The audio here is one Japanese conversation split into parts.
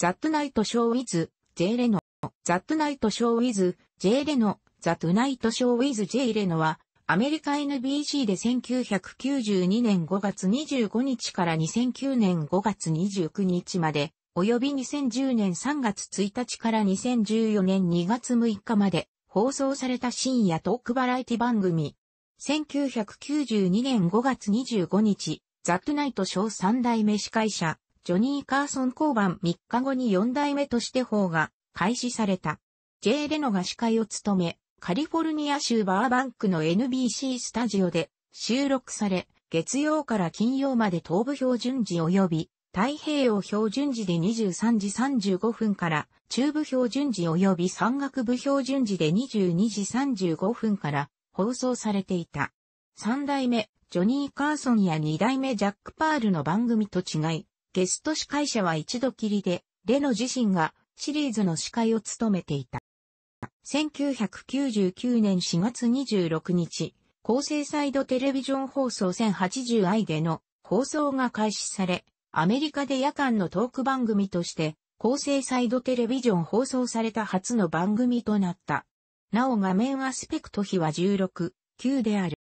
ザットナイトショーウィズ、イレノ。ザットナイトショーウィズ、イレノ。ザットナイトショーウィズ、イレノは、アメリカ NBC で1992年5月25日から2009年5月29日まで、及び2010年3月1日から2014年2月6日まで放送された深夜トークバラエティ番組。1992年5月25日、ザットナイトショー3代目司会者、ジョニー・カーソン交番3日後に4代目として法が開始された。J・ レノが司会を務め、カリフォルニア州バーバンクの NBC スタジオで収録され、月曜から金曜まで東部標準時及び太平洋標準時で23時35分から中部標準時及び山岳部標準時で22時35分から放送されていた。三代目、ジョニー・カーソンや二代目ジャック・パールの番組と違い、ゲスト司会者は一度きりで、レノ自身がシリーズの司会を務めていた。1999年4月26日、高精イ度テレビジョン放送 1080i での放送が開始され、アメリカで夜間のトーク番組として、高精イ度テレビジョン放送された初の番組となった。なお画面アスペクト比は16、9である。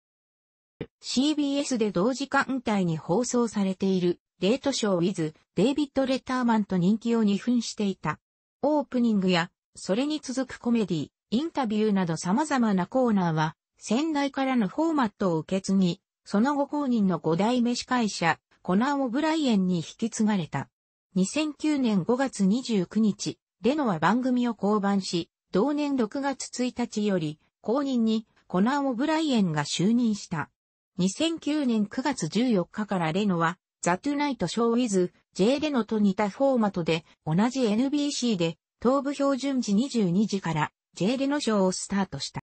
CBS で同時間帯に放送されているレートショーウィズ、デイビッド・レターマンと人気を二分していた。オープニングや、それに続くコメディ、インタビューなど様々なコーナーは、先代からのフォーマットを受け継ぎ、その後公認の五代目司会者、コナン・オブライエンに引き継がれた。2009年5月29日、レノは番組を降板し、同年6月1日より、公認にコナン・オブライエンが就任した。2009年9月14日からレノは、ザ・トゥナイト・ショー・ウィズ・ J レノと似たフォーマットで、同じ NBC で、東部標準時22時から J レノショーをスタートした。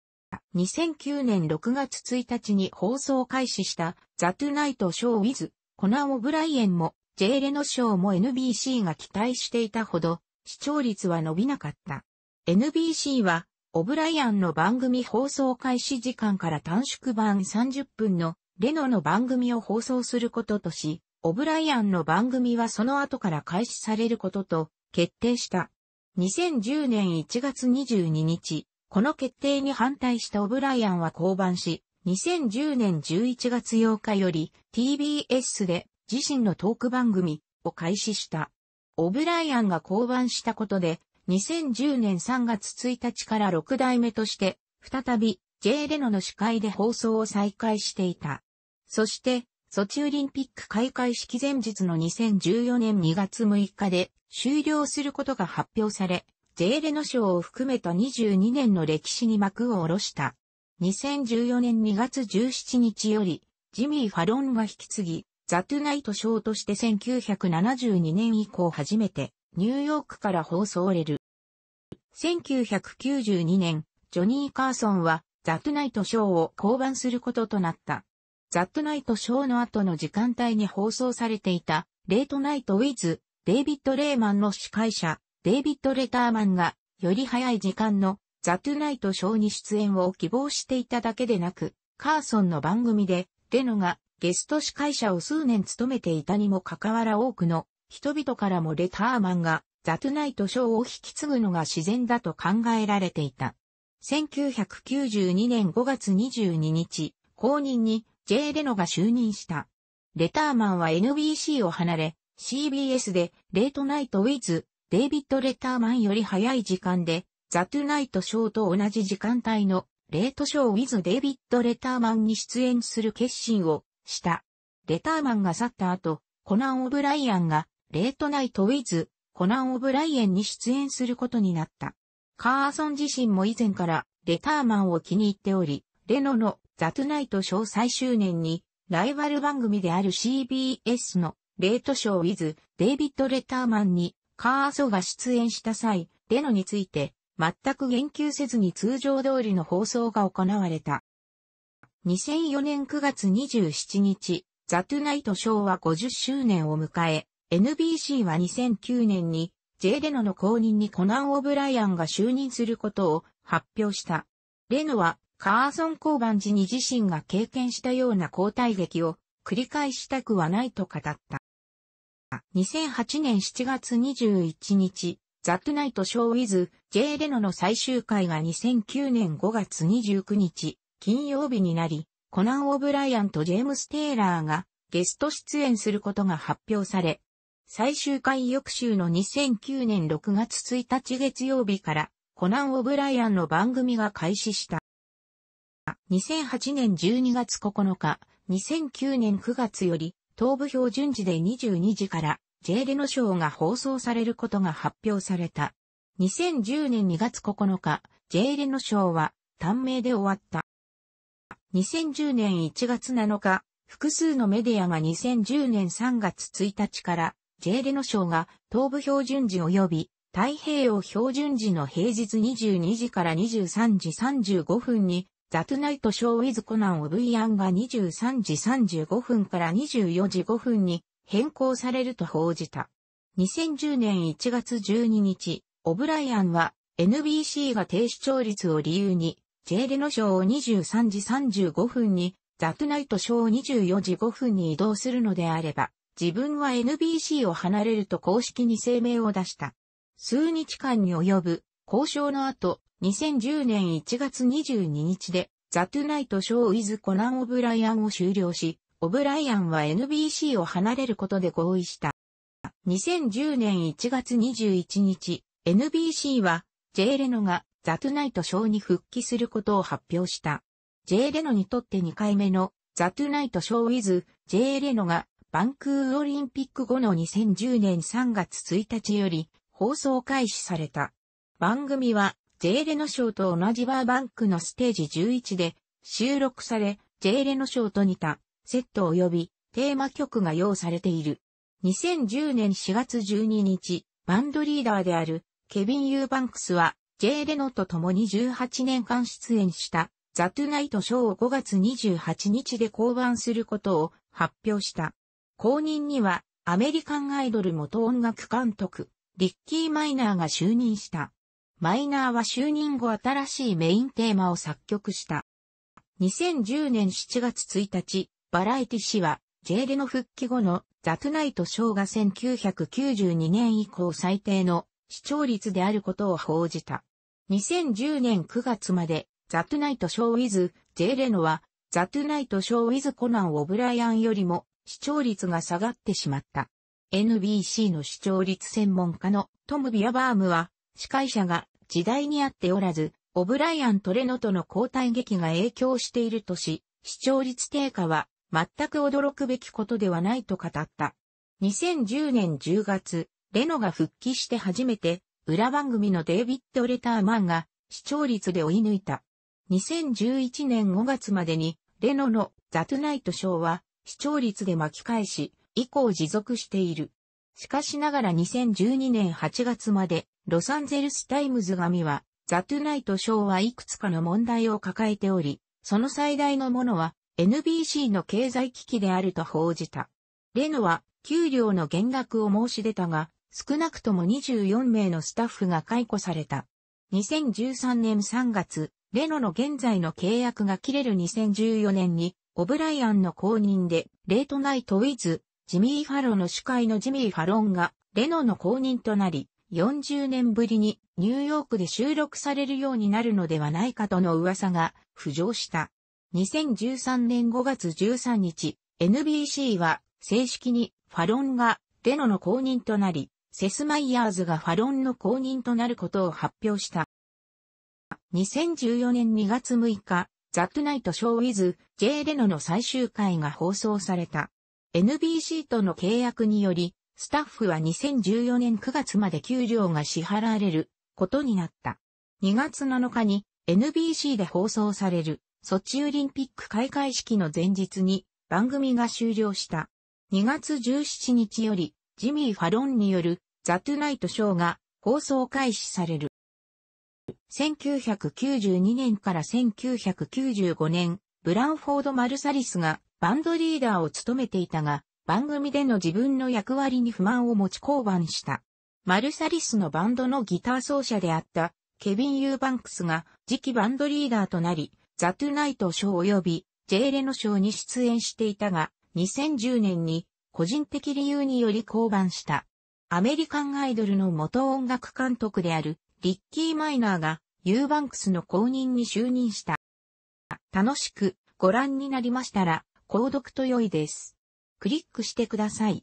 2009年6月1日に放送開始したザ・トゥナイト・ショー・ウィズ、コナン・オブライエンも J レノショーも NBC が期待していたほど視聴率は伸びなかった。NBC はオブライアンの番組放送開始時間から短縮版30分のレノの番組を放送することとし、オブライアンの番組はその後から開始されることと決定した。2010年1月22日、この決定に反対したオブライアンは降板し、2010年11月8日より TBS で自身のトーク番組を開始した。オブライアンが降板したことで、2010年3月1日から6代目として、再び J レノの司会で放送を再開していた。そして、ソチオリンピック開会式前日の2014年2月6日で終了することが発表され、J レの賞を含めた22年の歴史に幕を下ろした。2014年2月17日より、ジミー・ファロンが引き継ぎ、ザ・トゥナイト賞として1972年以降初めて、ニューヨークから放送れる。1992年、ジョニー・カーソンは、ザ・トゥナイト賞を降板することとなった。ザットナイトショーの後の時間帯に放送されていた、レートナイトウィズ、デイビッド・レーマンの司会者、デイビッド・レターマンが、より早い時間のザ・トゥ・ナイト・ショーに出演を希望していただけでなく、カーソンの番組で、レノがゲスト司会者を数年務めていたにもかかわら多くの人々からもレターマンがザ・トゥ・ナイト・ショーを引き継ぐのが自然だと考えられていた。1992年5月22日、後任に J. レノが就任した。レターマンは NBC を離れ、CBS でレートナイトウィズ、デイビッド・レターマンより早い時間で、ザ・トゥナイト・ショーと同じ時間帯のレートショーウィズ・デイビッド・レターマンに出演する決心をした。レターマンが去った後、コナン・オブライアンがレートナイト・ウィズ、コナン・オブライアンに出演することになった。カーソン自身も以前からレターマンを気に入っており、レノのザゥ・ナイトショー最終年に、ライバル番組である CBS のレートショーウィズ・デイビッド・レターマンにカーソが出演した際、レノについて全く言及せずに通常通りの放送が行われた。2004年9月27日、ザ・トゥナイト・ショーは50周年を迎え、NBC は2009年に J・ レノの後任にコナン・オブライアンが就任することを発表した。レノはカーソン交番時に自身が経験したような交代劇を繰り返したくはないと語った。2008年7月21日、ザ・トゥナイト・ショー・ウィズ・ J・ レノの最終回が2009年5月29日、金曜日になり、コナン・オブライアンとジェームス・テイラーがゲスト出演することが発表され、最終回翌週の2009年6月1日月曜日から、コナン・オブライアンの番組が開始した。2008年12月9日、2009年9月より、東部標準時で22時から、J レノショーが放送されることが発表された。2010年2月9日、J レノショーは、短命で終わった。2010年1月7日、複数のメディアが2010年3月1日から、J レノショーが東部標準時及び太平洋標準時の平日22時から23時35分にザトゥナイトショーウィズコナンオブイアンが23時35分から24時5分に変更されると報じた。2010年1月12日、オブライアンは NBC が低視聴率を理由に、ジェレのショーを23時35分に、ザトゥナイトショーを24時5分に移動するのであれば、自分は NBC を離れると公式に声明を出した。数日間に及ぶ交渉の後、2010年1月22日で、ザ・トゥナイト・ショー・ウィズ・コナン・オブライアンを終了し、オブライアンは NBC を離れることで合意した。2010年1月21日、NBC は、J レノがザ・トゥナイト・ショーに復帰することを発表した。J レノにとって2回目のザ・トゥナイト・ショー・ウィズ、J レノがバンクーオリンピック後の2010年3月1日より放送開始された。番組はジェーレノーと同じバーバンクのステージ11で収録され、ジェーレノーと似たセット及びテーマ曲が用されている。2010年4月12日、バンドリーダーであるケビン・ユーバンクスは、ジェーレノと共に18年間出演したザ・トゥナイト・ショーを5月28日で降板することを発表した。後任にはアメリカンアイドル元音楽監督、リッキー・マイナーが就任した。マイナーは就任後新しいメインテーマを作曲した。2010年7月1日、バラエティ誌は、J レの復帰後のザ・トゥナイトショーが1992年以降最低の視聴率であることを報じた。2010年9月まで、ザ・トゥナイトショーウィズ、J レノは、ザ・トゥナイトショーウィズ・コナン・オブライアンよりも視聴率が下がってしまった。NBC の視聴率専門家のトム・ビアバームは、司会者が時代にあっておらず、オブライアン・トレノとの交代劇が影響しているとし、視聴率低下は全く驚くべきことではないと語った。2010年10月、レノが復帰して初めて、裏番組のデイビッド・レターマンが視聴率で追い抜いた。2011年5月までに、レノのザ・トゥナイト・ショーは視聴率で巻き返し、以降持続している。しかしながら2012年8月までロサンゼルスタイムズ紙は、ザ・トゥナイト・ショーはいくつかの問題を抱えており、その最大のものは NBC の経済危機であると報じた。レノは給料の減額を申し出たが、少なくとも24名のスタッフが解雇された。2013年3月、レノの現在の契約が切れる2014年に、オブライアンの公認で、レートナイト・ウィズ、ジミー・ファロの司会のジミー・ファロンが、レノの公認となり、40年ぶりにニューヨークで収録されるようになるのではないかとの噂が浮上した。2013年5月13日、NBC は正式にファロンがデノの公認となり、セスマイヤーズがファロンの公認となることを発表した。2014年2月6日、ザ・トゥナイト・ショー・ウィズ・ J・ レノの最終回が放送された。NBC との契約により、スタッフは2014年9月まで給料が支払われることになった。2月7日に NBC で放送されるソチオリンピック開会式の前日に番組が終了した。2月17日よりジミー・ファロンによるザ・トゥナイト・ショーが放送開始される。1992年から1995年、ブランフォード・マルサリスがバンドリーダーを務めていたが、番組での自分の役割に不満を持ち降板した。マルサリスのバンドのギター奏者であったケビン・ユーバンクスが次期バンドリーダーとなり、ザ・トゥ・ナイト賞及び J・ レノ賞に出演していたが、2010年に個人的理由により降板した。アメリカンアイドルの元音楽監督であるリッキー・マイナーがユーバンクスの後任に就任した。楽しくご覧になりましたら、購読と良いです。クリックしてください。